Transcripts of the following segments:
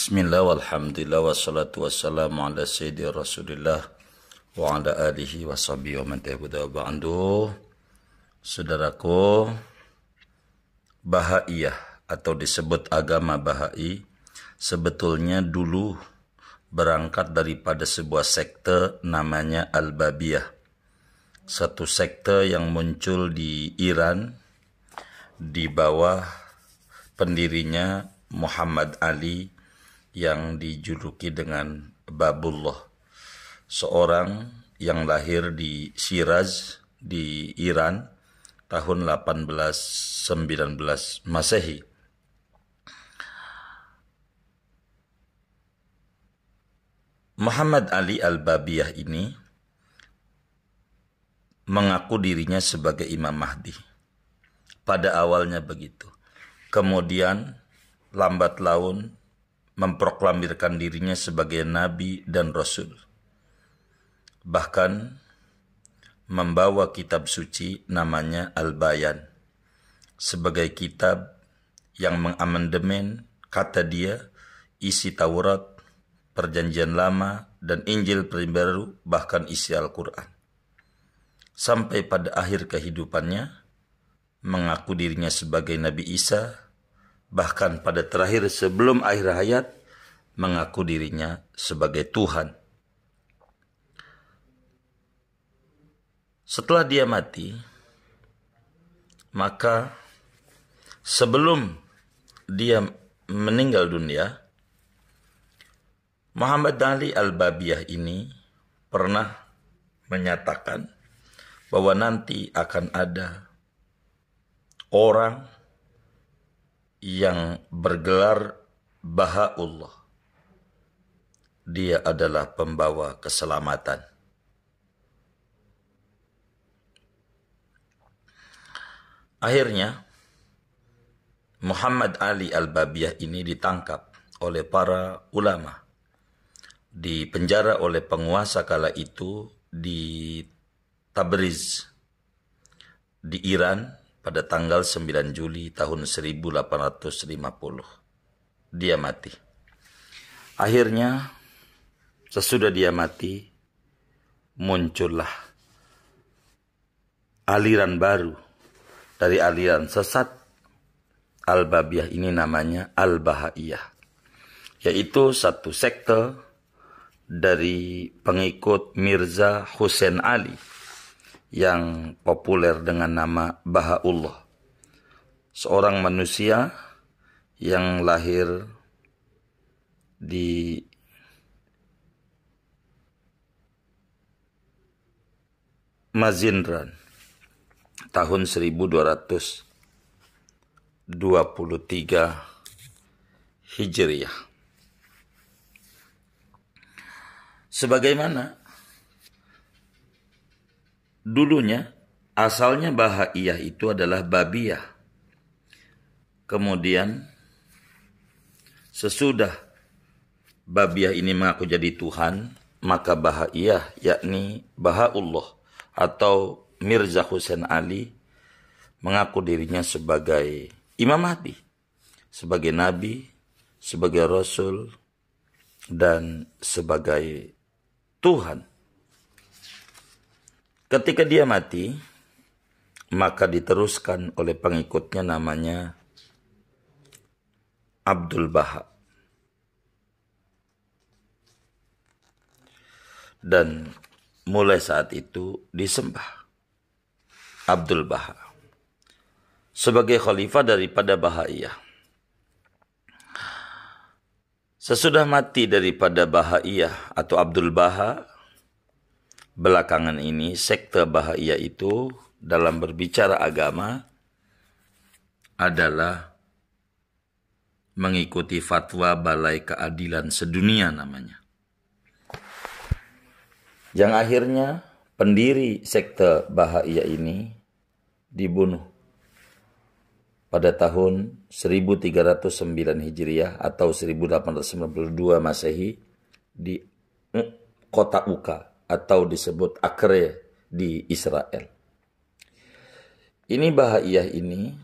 Bismillah walhamdulillah wassalatu wassalamu ala sayyidi rasulillah wa ala alihi wa sahbihi wa man ba'du. Saudaraku, Bahaiyah atau disebut agama Bahai sebetulnya dulu berangkat daripada sebuah sekte namanya Al-Babiyah. Satu sekte yang muncul di Iran di bawah pendirinya Muhammad Ali yang dijuluki dengan Babullah. Seorang yang lahir di Shiraz di Iran tahun 1819 Masehi. Muhammad Ali Al-Babiyah ini mengaku dirinya sebagai Imam Mahdi. Pada awalnya begitu. Kemudian lambat laun memproklamirkan dirinya sebagai nabi dan rasul. Bahkan membawa kitab suci namanya Al-Bayan sebagai kitab yang mengamandemen kata dia isi Taurat, Perjanjian Lama dan Injil Baru bahkan isi Al-Qur'an. Sampai pada akhir kehidupannya mengaku dirinya sebagai Nabi Isa bahkan pada terakhir sebelum akhir hayat mengaku dirinya sebagai Tuhan. Setelah dia mati, maka sebelum dia meninggal dunia, Muhammad Ali Al-Babiyah ini pernah menyatakan bahwa nanti akan ada orang yang bergelar Bahaullah. Dia adalah pembawa keselamatan. Akhirnya, Muhammad Ali Al-Babiyah ini ditangkap oleh para ulama. Dipenjara oleh penguasa kala itu di Tabriz, di Iran, pada tanggal 9 Juli tahun 1850. Dia mati. Akhirnya, sesudah dia mati, muncullah aliran baru dari aliran sesat Al-Babiyah ini namanya Al-Bahaiyah. Yaitu satu sektor dari pengikut Mirza Hussein Ali yang populer dengan nama Bahaullah. Seorang manusia yang lahir di Mazindran tahun 1223 Hijriah. Sebagaimana Dulunya asalnya bahaiyah itu adalah babiyah. Kemudian sesudah babiyah ini mengaku jadi Tuhan, maka bahaiyah yakni bahaullah atau Mirza Husain Ali mengaku dirinya sebagai imam mahdi, sebagai nabi, sebagai rasul dan sebagai Tuhan. Ketika dia mati, maka diteruskan oleh pengikutnya namanya Abdul Baha. Dan mulai saat itu disembah Abdul Baha sebagai khalifah daripada Bahaiyah. Sesudah mati daripada Bahaiyah atau Abdul Baha, belakangan ini sekte bahaya itu dalam berbicara agama adalah mengikuti fatwa Balai Keadilan Sedunia namanya. Yang akhirnya pendiri sekte Bahaya ini dibunuh pada tahun 1309 Hijriah atau 1892 Masehi di kota Uka, atau disebut akre di Israel. Ini bahaya ini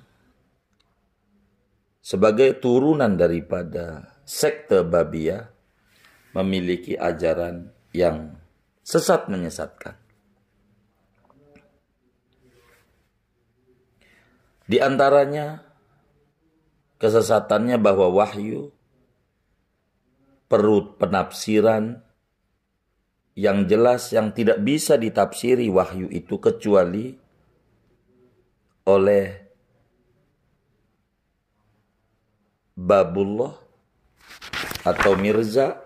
sebagai turunan daripada sekte Babia memiliki ajaran yang sesat menyesatkan. Di antaranya kesesatannya bahwa wahyu perut penafsiran yang jelas yang tidak bisa ditafsiri wahyu itu kecuali oleh Babullah atau Mirza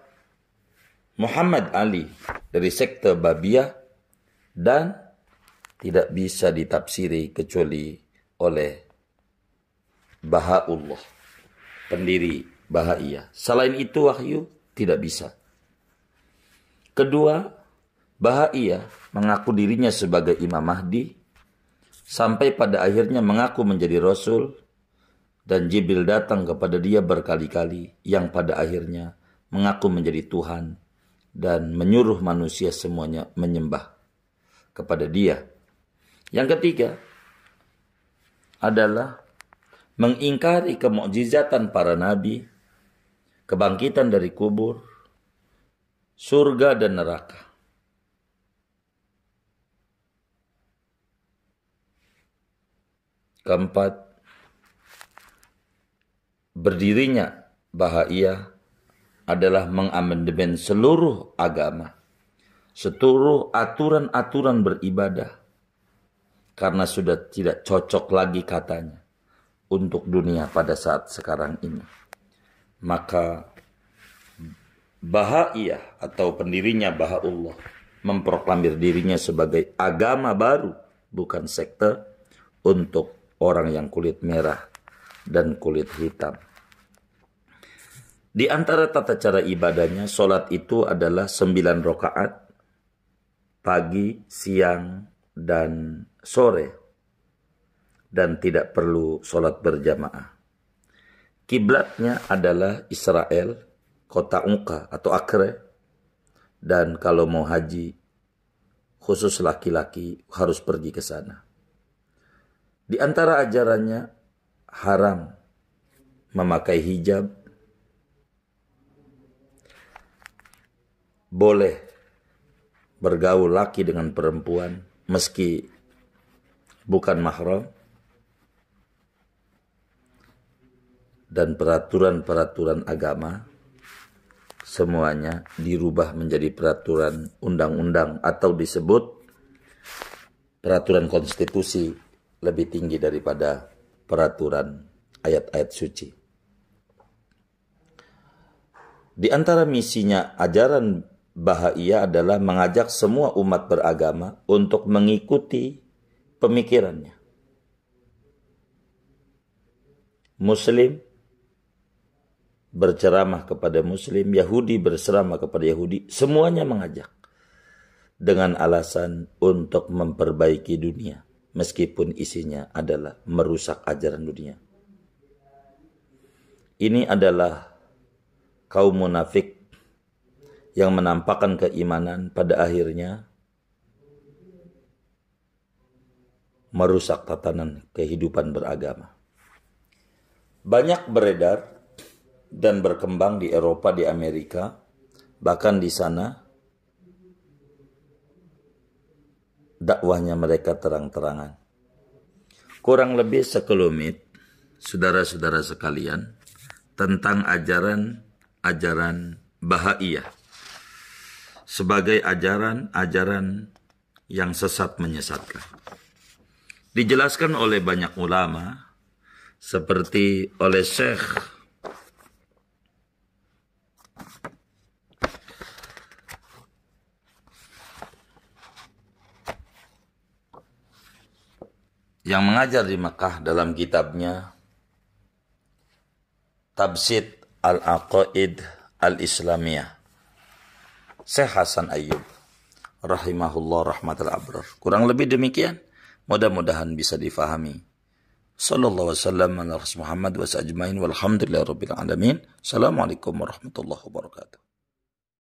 Muhammad Ali dari sekte babiah dan tidak bisa ditafsiri kecuali oleh Bahaullah pendiri Baha'iyah. Selain itu wahyu tidak bisa. Kedua, Bahaya mengaku dirinya sebagai Imam Mahdi sampai pada akhirnya mengaku menjadi Rasul dan Jibril datang kepada dia berkali-kali yang pada akhirnya mengaku menjadi Tuhan dan menyuruh manusia semuanya menyembah kepada dia. Yang ketiga adalah mengingkari kemukjizatan para nabi, kebangkitan dari kubur, surga dan neraka. Keempat, berdirinya bahaya adalah mengamandemen seluruh agama, seluruh aturan-aturan beribadah, karena sudah tidak cocok lagi katanya untuk dunia pada saat sekarang ini. Maka Bahaiyah atau pendirinya Bahaullah memproklamir dirinya sebagai agama baru, bukan sekte untuk orang yang kulit merah dan kulit hitam. Di antara tata cara ibadahnya, sholat itu adalah sembilan rokaat pagi, siang, dan sore. Dan tidak perlu sholat berjamaah. Kiblatnya adalah Israel kota Ungka atau Akre. Dan kalau mau haji, khusus laki-laki harus pergi ke sana. Di antara ajarannya, haram memakai hijab, boleh bergaul laki dengan perempuan meski bukan mahram, dan peraturan-peraturan agama semuanya dirubah menjadi peraturan undang-undang atau disebut peraturan konstitusi lebih tinggi daripada peraturan ayat-ayat suci. Di antara misinya ajaran bahaya adalah mengajak semua umat beragama untuk mengikuti pemikirannya. Muslim berceramah kepada Muslim, Yahudi berceramah kepada Yahudi, semuanya mengajak dengan alasan untuk memperbaiki dunia, meskipun isinya adalah merusak ajaran dunia. Ini adalah kaum munafik yang menampakkan keimanan pada akhirnya merusak tatanan kehidupan beragama. Banyak beredar dan berkembang di Eropa, di Amerika, bahkan di sana dakwahnya mereka terang-terangan. Kurang lebih sekelumit, saudara-saudara sekalian, tentang ajaran-ajaran bahaya sebagai ajaran-ajaran yang sesat menyesatkan. Dijelaskan oleh banyak ulama seperti oleh Syekh yang mengajar di Mekah dalam kitabnya Tabsit Al-Aqaid Al-Islamiyah. Syekh Hasan Ayyub rahimahullah Rahmatul abrar. Kurang lebih demikian, mudah-mudahan bisa difahami. Sallallahu wasallam ala Muhammad wa ajmain walhamdulillahi alamin. Assalamualaikum warahmatullahi wabarakatuh.